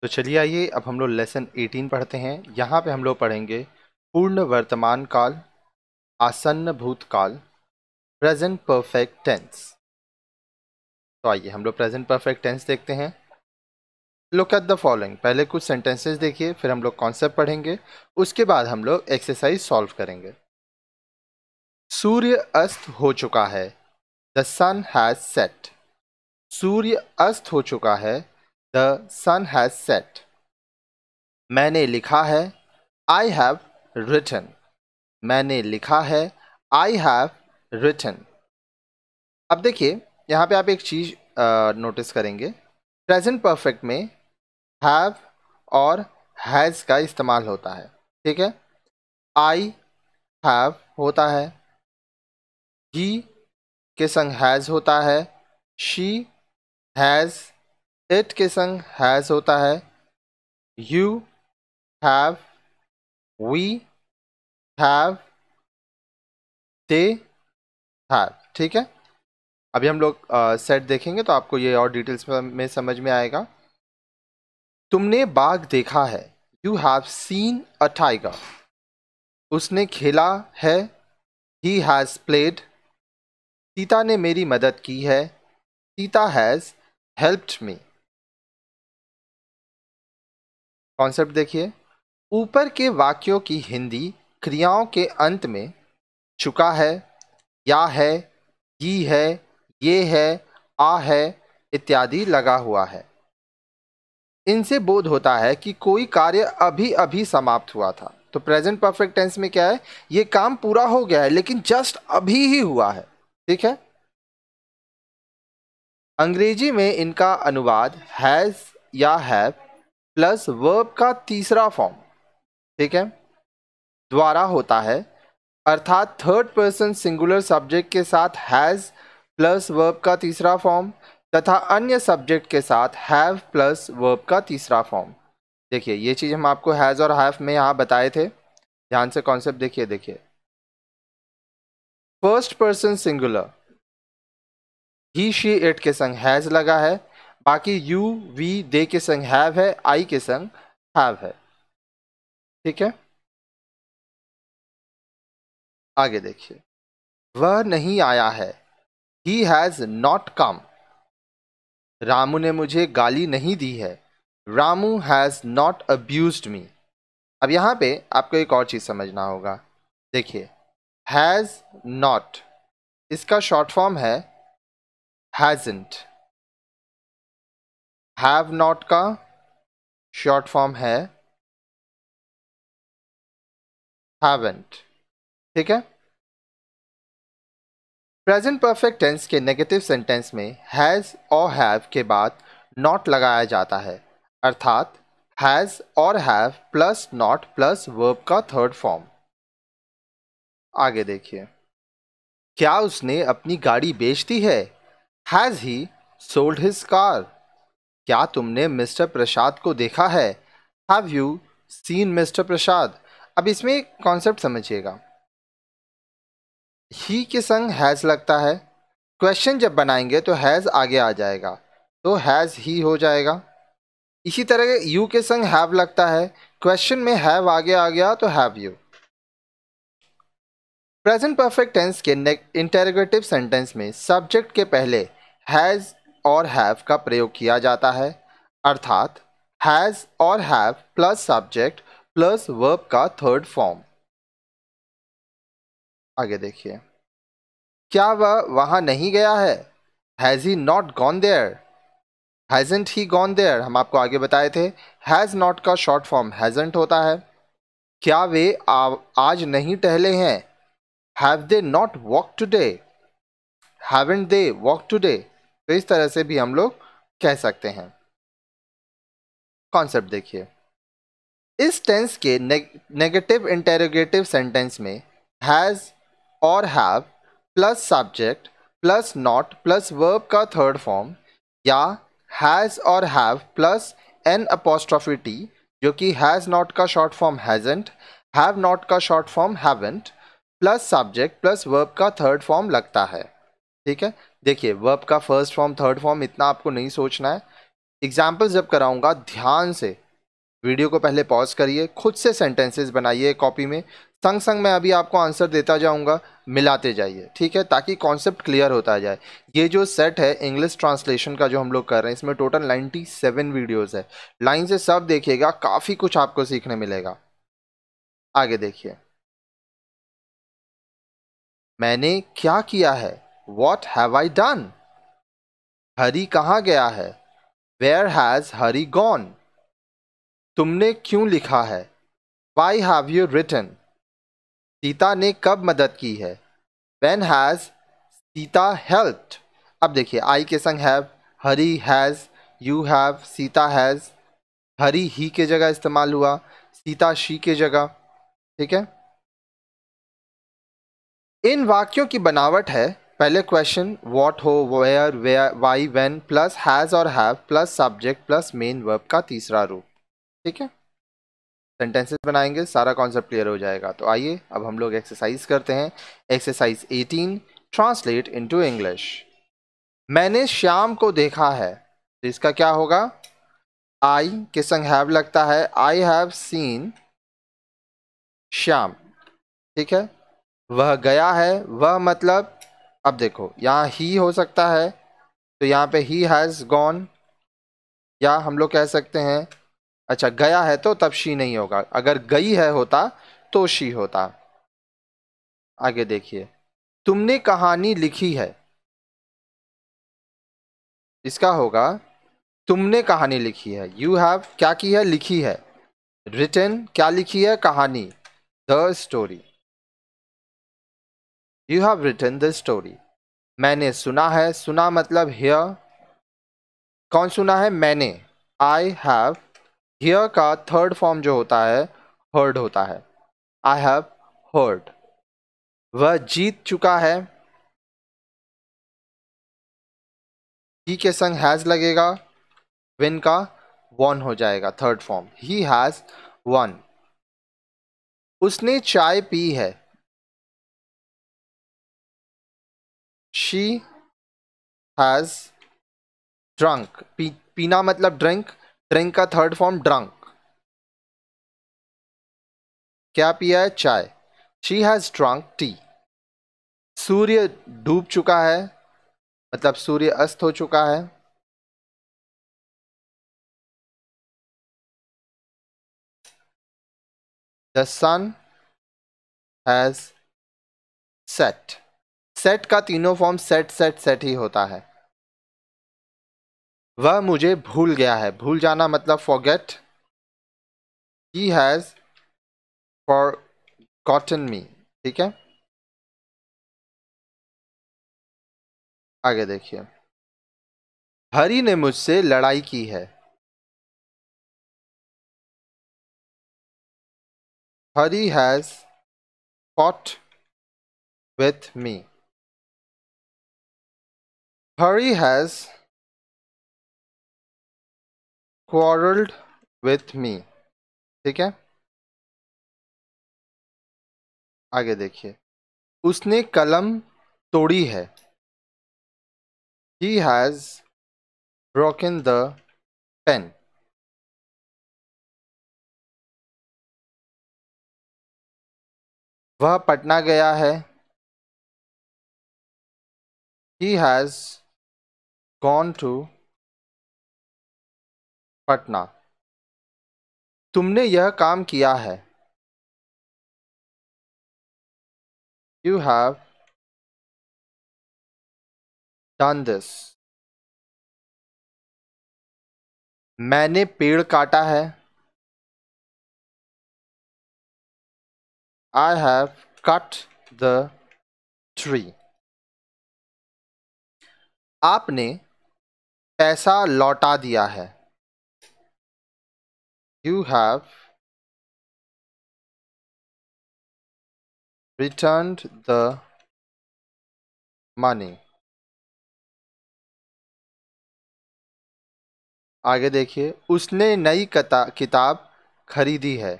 तो चलिए आइए अब हम लोग लेसन 18 पढ़ते हैं यहाँ पे हम लोग पढ़ेंगे पूर्ण वर्तमान काल आसन्न भूतकाल प्रेजेंट परफेक्ट टेंस तो आइए हम लोग प्रेजेंट परफेक्ट टेंस देखते हैं लुक एट द फॉलोइंग पहले कुछ सेंटेंसेस देखिए फिर हम लोग कॉन्सेप्ट पढ़ेंगे उसके बाद हम लोग एक्सरसाइज सॉल्व करेंगे सूर्य अस्त हो चुका है द सन हैज सेट सूर्य अस्त हो चुका है द सन हैज सेट मैंने लिखा है आई हैव रिटन मैंने लिखा है आई हैव रिटन अब देखिए यहाँ पे आप एक चीज़ नोटिस करेंगे प्रेजेंट परफेक्ट में हैव और हैज़ का इस्तेमाल होता है ठीक है आई हैव होता है ही के संग हैज़ होता है शी हैज़ इट के संग हैज़ होता है you have we have they have ठीक है अभी हम लोग सेट uh, देखेंगे तो आपको ये और डिटेल्स में, समझ में आएगा तुमने बाघ देखा है you have seen a tiger उसने खेला है ही हैज़ प्लेड सीता ने मेरी मदद की है Sita has helped me concept देखिए ऊपर के वाक्यों की हिंदी क्रियाओं के अंत में चुका है या है ही है ये है आ है इत्यादि लगा हुआ है इनसे बोध होता है कि कोई कार्य अभी अभी समाप्त हुआ था तो प्रेजेंट परफेक्ट टेंस में क्या है ये काम पूरा हो गया है लेकिन जस्ट अभी ही हुआ है ठीक है अंग्रेजी में इनका अनुवाद हैज़ या हैव प्लस वर्ब का तीसरा फॉर्म ठीक है द्वारा होता है अर्थात थर्ड पर्सन सिंगुलर सब्जेक्ट के साथ हैज़ प्लस वर्ब का तीसरा फॉर्म तथा अन्य सब्जेक्ट के साथ हैव प्लस वर्ब का तीसरा फॉर्म देखिए ये चीज़ हम आपको हैज़ और हैव में यहाँ बताए थे ध्यान से कॉन्सेप्ट देखिए देखिए first person singular he she it के संग हैज़ लगा है बाकी यू वी दे के संग हैव है आई के संग हैव है ठीक है आगे देखिए वह नहीं आया है he has not come Ramu ने मुझे गाली नहीं दी है Ramu has not abuse me अब यहां पे आपको एक और चीज़ समझना होगा देखिए हैज़ नॉट इसका शॉर्ट फॉर्म है hasn't have not का शॉर्ट फॉर्म है haven't ठीक है प्रेजेंट परफेक्ट टेंस के नेगेटिव सेंटेंस में हैज़ और हैव के बाद नॉट लगाया जाता है अर्थात हैज़ और have plus not plus verb का थर्ड फॉर्म आगे देखिए क्या उसने अपनी गाड़ी बेच दी है has he sold his car क्या तुमने मिस्टर प्रसाद को देखा है have you scene mister Prasad अब इसमें एक कॉन्सेप्ट समझिएगा ही के संग हैज़ लगता है क्वेश्चन जब बनाएंगे तो हैज़ आगे आ जाएगा तो हैज़ ही हो जाएगा इसी तरह यू के संग हैव लगता है क्वेश्चन में हैव आगे आ गया तो have you present perfect tense के इंटेरोगेटिव सेंटेंस में सब्जेक्ट के पहले हैज़ और हैव का प्रयोग किया जाता है अर्थात हैज़ और have plus subject plus verb का थर्ड फॉर्म आगे देखिए क्या वह वहाँ नहीं गया है has he not gone there hasn't he gone there हम आपको आगे बताए थे हैज़ नॉट का शॉर्ट फॉर्म हैजेंट होता है क्या वे आ, आज नहीं टहले हैं have they not walk today haven't they walk today तो इस तरह से भी हम लोग कह सकते हैं कॉन्सेप्ट देखिए इस टेंस के नेगेटिव इंटेरोगेटिव सेंटेंस में हैज़ और have plus subject plus not plus verb का थर्ड फॉर्म या हैज़ और हैव प्लस एन अपोस्ट्रोफिटी जो कि हैज़ नॉट का short form hasn't have not का short form haven't plus subject plus verb का थर्ड फॉर्म लगता है ठीक है देखिए वर्ब का फर्स्ट फॉर्म थर्ड फॉर्म इतना आपको नहीं सोचना है एग्जाम्पल जब कराऊंगा ध्यान से वीडियो को पहले पॉज करिए खुद से सेंटेंसेस बनाइए कॉपी में संग संग मैं अभी आपको आंसर देता जाऊंगा मिलाते जाइए ठीक है ताकि कॉन्सेप्ट क्लियर होता जाए ये जो सेट है इंग्लिश ट्रांसलेशन का जो हम लोग कर रहे हैं इसमें टोटल 97 वीडियोज है लाइन से सब देखिएगा काफ़ी कुछ आपको सीखने मिलेगा आगे देखिए मैंने क्या किया है what have I done Hari कहाँ गया है वेयर हैज़ हरी गॉन तुमने क्यों लिखा है why have you written Sita ने कब मदद की है वेन हैज़ सीता हेल्प अब देखिए आई के संग have Hari has you have Sita has Hari he के जगह इस्तेमाल हुआ सीता शी के जगह ठीक है इन वाक्यों की बनावट है पहले question what who where where why when plus has और have plus subject plus main verb का तीसरा रूप ठीक है सेंटेंसेस बनाएंगे सारा कॉन्सेप्ट क्लियर हो जाएगा तो आइए अब हम लोग एक्सरसाइज करते हैं एक्सरसाइज 18 ट्रांसलेट इनटू इंग्लिश मैंने श्याम को देखा है तो इसका क्या होगा आई के संग हैव लगता है आई हैव सीन श्याम ठीक है वह गया है वह मतलब अब देखो यहाँ ही हो सकता है तो यहाँ पे ही हैज़ गॉन या हम लोग कह सकते हैं अच्छा गया है तो तब शी नहीं होगा अगर गई है होता तो शी होता आगे देखिए तुमने कहानी लिखी है इसका होगा तुमने कहानी लिखी है यू हैव क्या की है लिखी है रिटर्न क्या लिखी है कहानी the story you have return the story मैंने सुना है सुना मतलब हेयर कौन सुना है मैंने आई हैव हेयर का थर्ड फॉर्म जो होता है हर्ड होता है आई हैव हर्ड वह जीत चुका है ही के संग हैज लगेगा विन का वन हो जाएगा third form he has won उसने चाय पी है शी हैज ड्रंक पीना मतलब ड्रिंक ड्रिंक का थर्ड फॉर्म ड्रंक क्या पिया है चाय शी has ड्रंक टी सूर्य डूब चुका है मतलब सूर्य अस्त हो चुका है the sun has set set का तीनों फॉर्म सेट सेट सेट ही होता है वह मुझे भूल गया है भूल जाना मतलब forget he has forgotten me ठीक है आगे देखिए हरी ने मुझसे लड़ाई की है Hari has fought with me Hari has quarreled with me. ठीक है आगे देखिए उसने कलम तोड़ी है he has broken the pen वह पटना गया है he has gone to Patna तुमने यह काम किया है यू हैव डन दिस मैंने पेड़ काटा है I have cut the tree आपने पैसा लौटा दिया है you have return the money आगे देखिए उसने नई किताब खरीदी है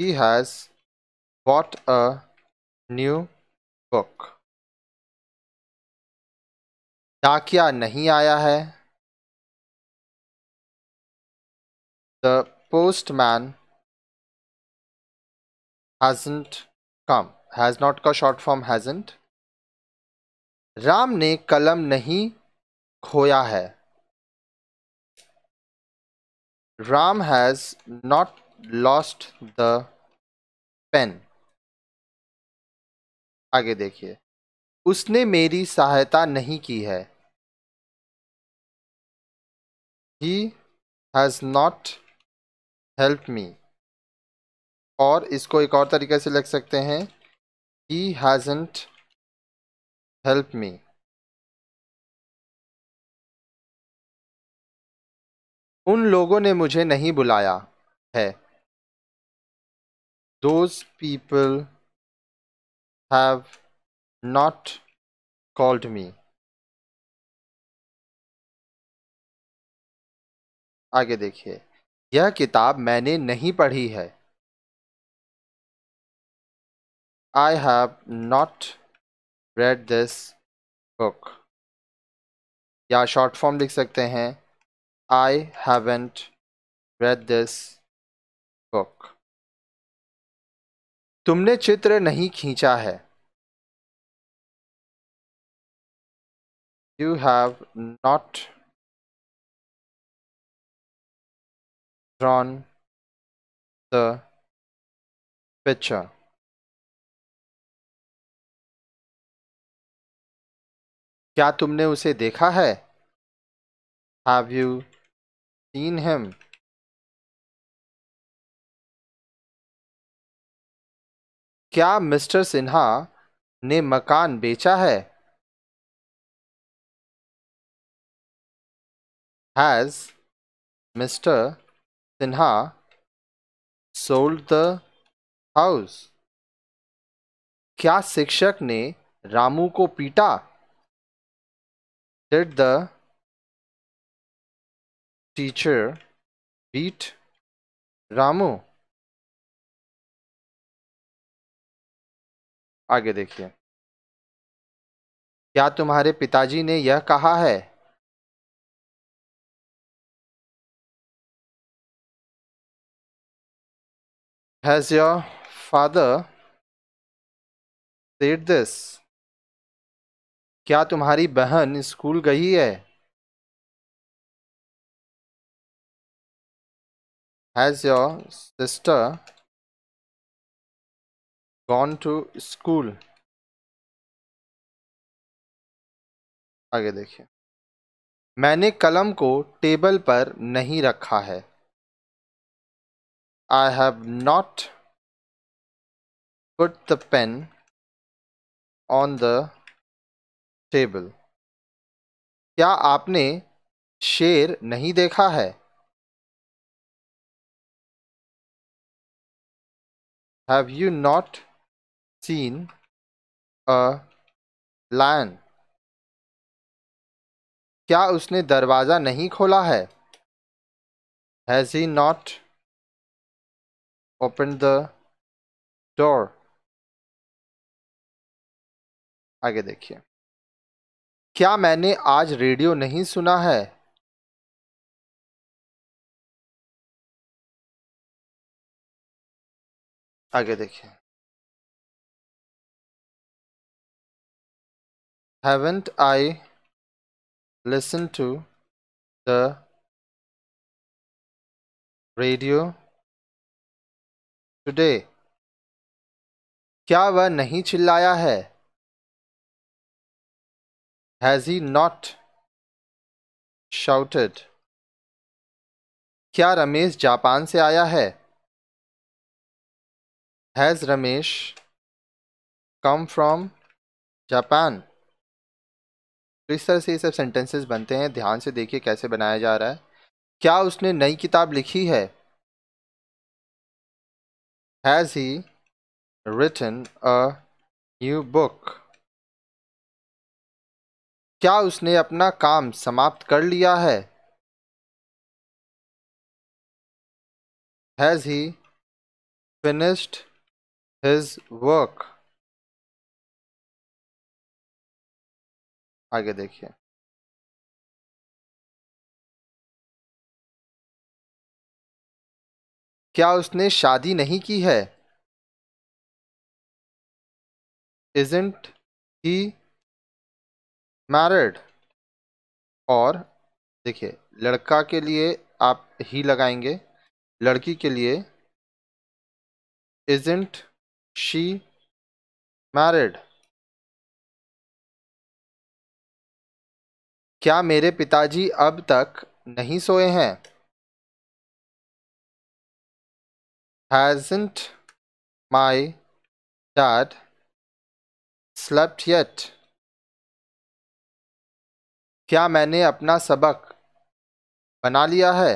he has bought a new book डाकिया नहीं आया है the postman hasn't come has not का शॉर्ट फॉर्म हैजेंट राम ने कलम नहीं खोया है Ram has not lost the pen आगे देखिए उसने मेरी सहायता नहीं की है he has not help me और इसको एक और तरीके से लिख सकते हैं he हैजेंट हेल्प मी उन लोगों ने मुझे नहीं बुलाया है those people have not called me आगे देखिए यह किताब मैंने नहीं पढ़ी है I have not read this book या शॉर्ट फॉर्म लिख सकते हैं I haven't read this book तुमने चित्र नहीं खींचा है you have not drawn the picture. क्या तुमने उसे देखा है हैव यू सीन हिम क्या मिस्टर सिन्हा ने मकान बेचा है has mister Sinha sold the house. क्या शिक्षक ने रामू को पीटा Did the teacher beat Ramu? आगे देखिए क्या तुम्हारे पिताजी ने यह कहा है has your father said this क्या तुम्हारी बहन स्कूल गई है has your sister gone to school आगे देखिए मैंने कलम को टेबल पर नहीं रखा है I have not put the pen on the table. क्या आपने शेर नहीं देखा है Have you not seen a lion? क्या उसने दरवाज़ा नहीं खोला है has he not open the door आगे देखिए क्या मैंने आज रेडियो नहीं सुना है आगे देखिए haven't I listened to the radio today क्या वह नहीं चिल्लाया है हैज ही नॉट शाउटेड क्या रमेश जापान से आया है has Ramesh come from Japan तो इस तरह से ये सब सेंटेंसेस बनते हैं ध्यान से देखिए कैसे बनाया जा रहा है क्या उसने नई किताब लिखी है Has he written a new book? क्या उसने अपना काम समाप्त कर लिया है Has he finished his work? आगे देखिए क्या उसने शादी नहीं की है इजेंट ही मैरिड और देखिए लड़का के लिए आप ही लगाएंगे लड़की के लिए इजेंट शी मैरिड क्या मेरे पिताजी अब तक नहीं सोए हैं Hasn't my dad slept yet? क्या मैंने अपना सबक बना लिया है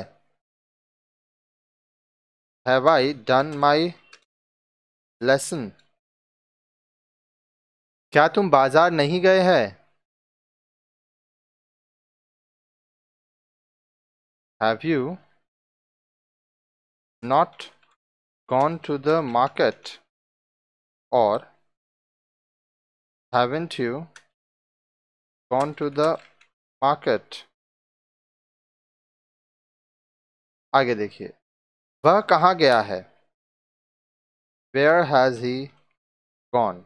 have I done my lesson क्या तुम बाजार नहीं गए हैं have you not gone to the market or haven't you gone to the market आगे देखिए वह कहाँ गया है वेयर हैज ही गॉन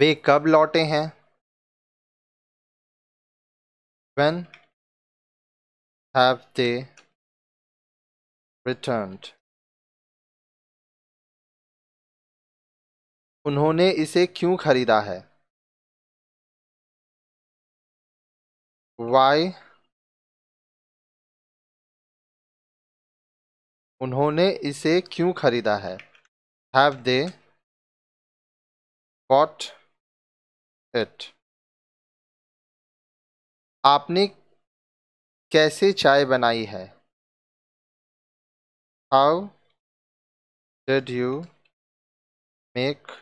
वे कब लौटे हैं When have they returned? उन्होंने इसे क्यों खरीदा है Why उन्होंने इसे क्यों खरीदा है Have they bought it? आपने कैसे चाय बनाई है how did you make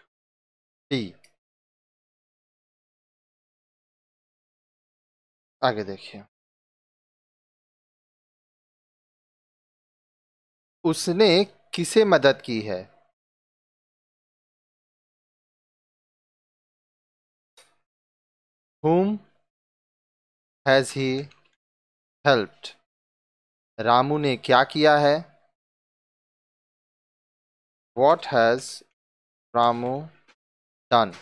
tea आगे देखिए उसने किसे मदद की है whom has he helped Ramu ने क्या किया है वॉट हैज़ रामू डन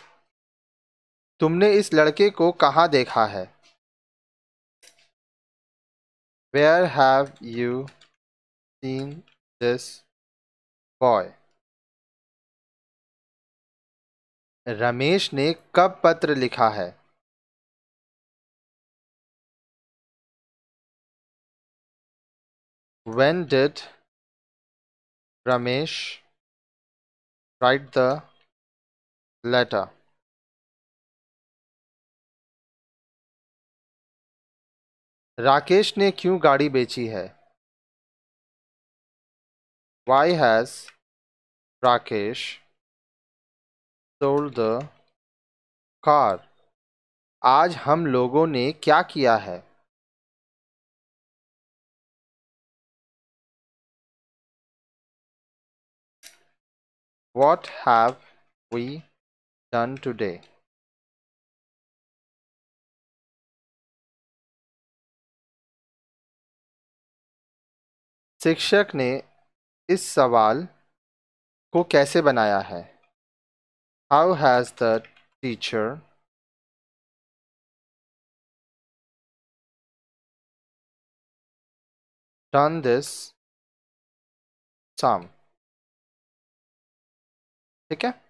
तुमने इस लड़के को कहाँ देखा है where have you seen this boy Ramesh ने कब पत्र लिखा है When did Ramesh write the letter? Rakesh ने क्यों गाड़ी बेची है Why has Rakesh sold the car? आज हम लोगों ने क्या किया है what have we done today शिक्षक ने इस सवाल को कैसे बनाया है how has the teacher done this sum ठीक है